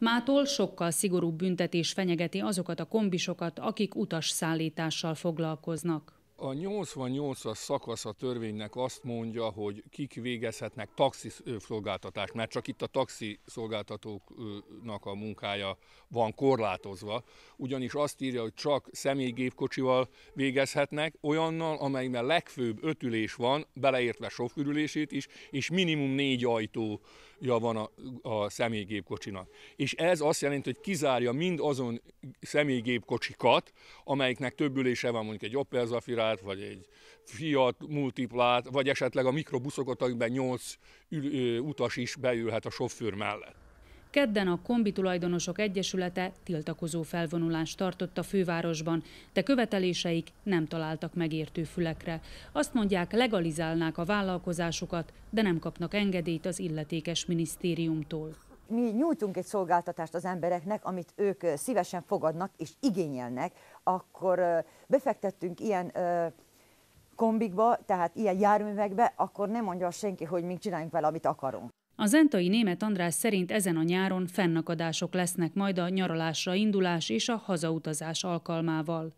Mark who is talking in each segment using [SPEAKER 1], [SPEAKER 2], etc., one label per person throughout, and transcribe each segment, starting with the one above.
[SPEAKER 1] Mától sokkal szigorúbb büntetés fenyegeti azokat a kombisokat, akik utasszállítással foglalkoznak.
[SPEAKER 2] A 88-as szakasz a törvénynek azt mondja, hogy kik végezhetnek taxi szolgáltatást, mert csak itt a taxi szolgáltatóknak a munkája van korlátozva, ugyanis azt írja, hogy csak személygépkocsival végezhetnek, olyannal, amelyben legfőbb ötülés van, beleértve sofőrülését is, és minimum négy ajtó ja van a, a személygépkocsinak. És ez azt jelenti, hogy kizárja mind azon személygépkocsikat, amelyiknek több ülése van, mondjuk egy Opel Zafirát, vagy egy Fiat Multiplát, vagy esetleg a mikrobuszokat, amiben 8 ül, ö, utas is beülhet a sofőr mellett.
[SPEAKER 1] Kedden a Kombi Tulajdonosok Egyesülete tiltakozó felvonulást tartott a fővárosban, de követeléseik nem találtak megértő fülekre. Azt mondják, legalizálnák a vállalkozásukat, de nem kapnak engedélyt az illetékes minisztériumtól
[SPEAKER 3] mi nyújtunk egy szolgáltatást az embereknek, amit ők szívesen fogadnak és igényelnek, akkor befektettünk ilyen kombikba, tehát ilyen járművekbe, akkor nem mondja senki, hogy mi csináljunk vele, amit akarunk.
[SPEAKER 1] A zentai német András szerint ezen a nyáron fennakadások lesznek majd a nyaralásra indulás és a hazautazás alkalmával.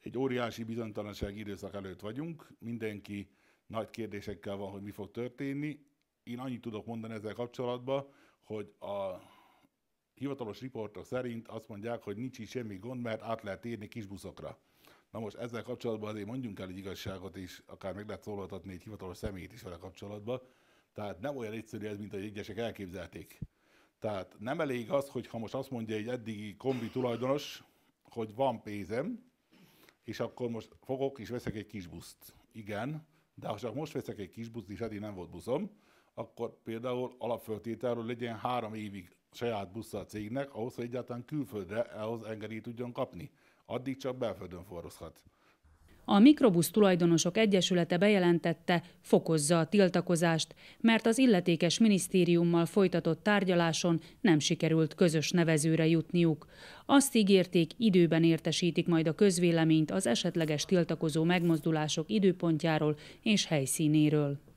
[SPEAKER 4] Egy óriási bizonytalanság időszak előtt vagyunk, mindenki nagy kérdésekkel van, hogy mi fog történni. Én annyit tudok mondani ezzel kapcsolatban, hogy a hivatalos riportok szerint azt mondják, hogy nincs is semmi gond, mert át lehet térni buszokra. Na most ezzel kapcsolatban azért mondjunk el egy igazságot is, akár meg lehet szólaltatni egy hivatalos személyt is vele kapcsolatban, tehát nem olyan egyszerű ez, mint ahogy egyesek elképzelték. Tehát nem elég az, hogy ha most azt mondja egy eddigi kombi tulajdonos, hogy van pénzem, és akkor most fogok és veszek egy kis buszt. Igen, de ha csak most veszek egy kis buszt, és eddig nem volt buszom, akkor például alapföltételről legyen három évig saját busz a cégnek, ahhoz, hogy egyáltalán külföldre ahhoz engedélyt tudjon kapni. Addig csak belföldön forrozhat.
[SPEAKER 1] A Mikrobusz Tulajdonosok Egyesülete bejelentette, fokozza a tiltakozást, mert az illetékes minisztériummal folytatott tárgyaláson nem sikerült közös nevezőre jutniuk. Azt ígérték, időben értesítik majd a közvéleményt az esetleges tiltakozó megmozdulások időpontjáról és helyszínéről.